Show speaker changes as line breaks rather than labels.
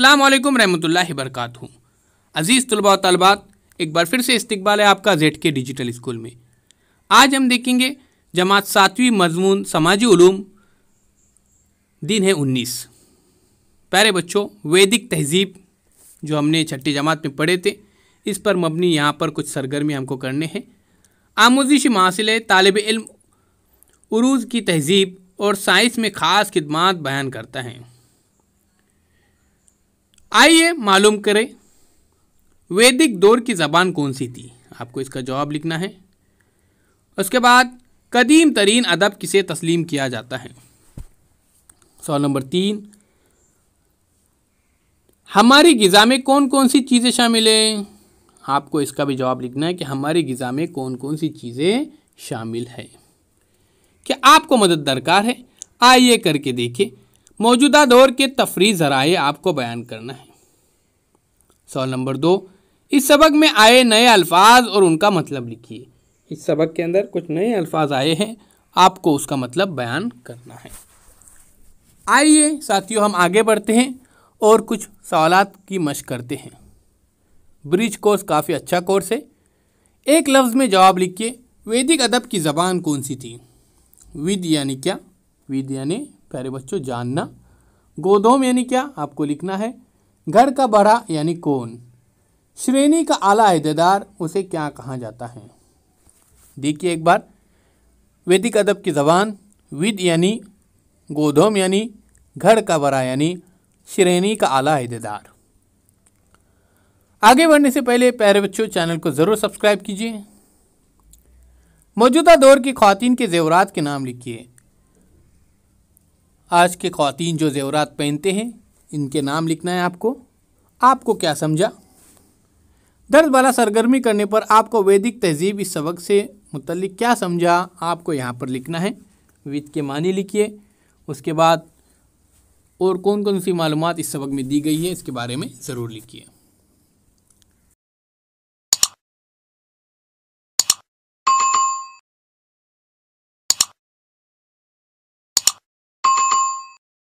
अस्सलाम वालेकुम रहमतुल्लाहि अज़ीज़ तलबा तलबात एक बार फिर से इस्तकबाल है आपका जेड के डिजिटल स्कूल में आज हम देखेंगे जमात सातवीं मजमून समाजी ूम दिन है उन्नीस प्यारे बच्चों वैदिक तहजीब जो हमने छठी जमात में पढ़े थे इस पर मबनी यहाँ पर कुछ सरगर्मी हमको करने हैं आमोजिश मासिल तालब इल्म उरूज की तहजीब और साइंस में ख़ास खदमात बयान करता है आइए मालूम करें वैदिक दौर की ज़बान कौन सी थी आपको इसका जवाब लिखना है उसके बाद कदीम तरीन अदब किसे तस्लीम किया जाता है सवाल नंबर तीन हमारी गज़ा में कौन कौन सी चीज़ें शामिल हैं आपको इसका भी जवाब लिखना है कि हमारी गज़ा में कौन कौन सी चीज़ें शामिल है क्या आपको मदद दरकार है आइए करके देखिए मौजूदा दौर के तफरी ज़राए आपको बयान करना है सवाल नंबर दो इस सबक में आए नए अल्फाज और उनका मतलब लिखिए इस सबक के अंदर कुछ नए अल्फाज आए हैं आपको उसका मतलब बयान करना है आइए साथियों हम आगे बढ़ते हैं और कुछ सवाल की मश करते हैं ब्रिज कोर्स काफ़ी अच्छा कोर्स है एक लफ्ज़ में जवाब लिखिए वैदिक अदब की ज़बान कौन सी थी विद यानी क्या विद यानी प्यारे बच्चों जानना गोदोम यानी क्या आपको लिखना है घर का बड़ा यानी कौन श्रेणी का आला अहदेदार उसे क्या कहा जाता है देखिए एक बार वैदिक अदब की जबान विद यानी गोधोम यानी घर का बड़ा यानी श्रेणी का आला अहदेदार आगे बढ़ने से पहले प्यारे बच्चों चैनल को ज़रूर सब्सक्राइब कीजिए मौजूदा दौर की खातन के जेवरात के नाम लिखिए आज के खातन जो जेवरात पहनते हैं इनके नाम लिखना है आपको आपको क्या समझा दर्द वाला सरगर्मी करने पर आपको वैदिक तहजीब इस सबक से मुतलिक क्या समझा आपको यहाँ पर लिखना है विद के मानी लिखिए उसके बाद और कौन कौन सी मालूम इस सबक में दी गई है इसके बारे में ज़रूर लिखिए